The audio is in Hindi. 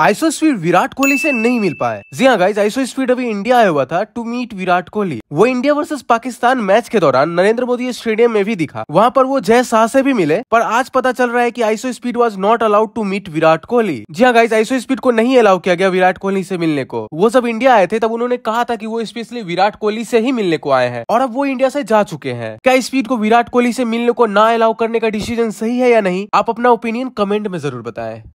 आइसो स्पीड विराट कोहली से नहीं मिल पाए जी हाँ गाइज आइसो स्पीड अभी इंडिया आया हुआ था टू मीट विराट कोहली वो इंडिया वर्सेस पाकिस्तान मैच के दौरान नरेंद्र मोदी स्टेडियम में भी दिखा वहाँ पर वो जय शाह से भी मिले पर आज पता चल रहा है कि IShowSpeed was not allowed to meet Virat Kohli जी हाँ गाइज आइसो स्पीड को नहीं अलाउ किया गया विराट कोहली से मिलने को वो जब इंडिया आए थे तब उन्होंने कहा था की वो स्पेशली विराट कोहली से ही मिलने को आए हैं और अब वो इंडिया से जा चुके हैं क्या स्पीड को विराट कोहली से मिलने को ना अलाउ करने का डिसीजन सही है या नहीं आप अपना ओपिनियन कमेंट में जरूर बताए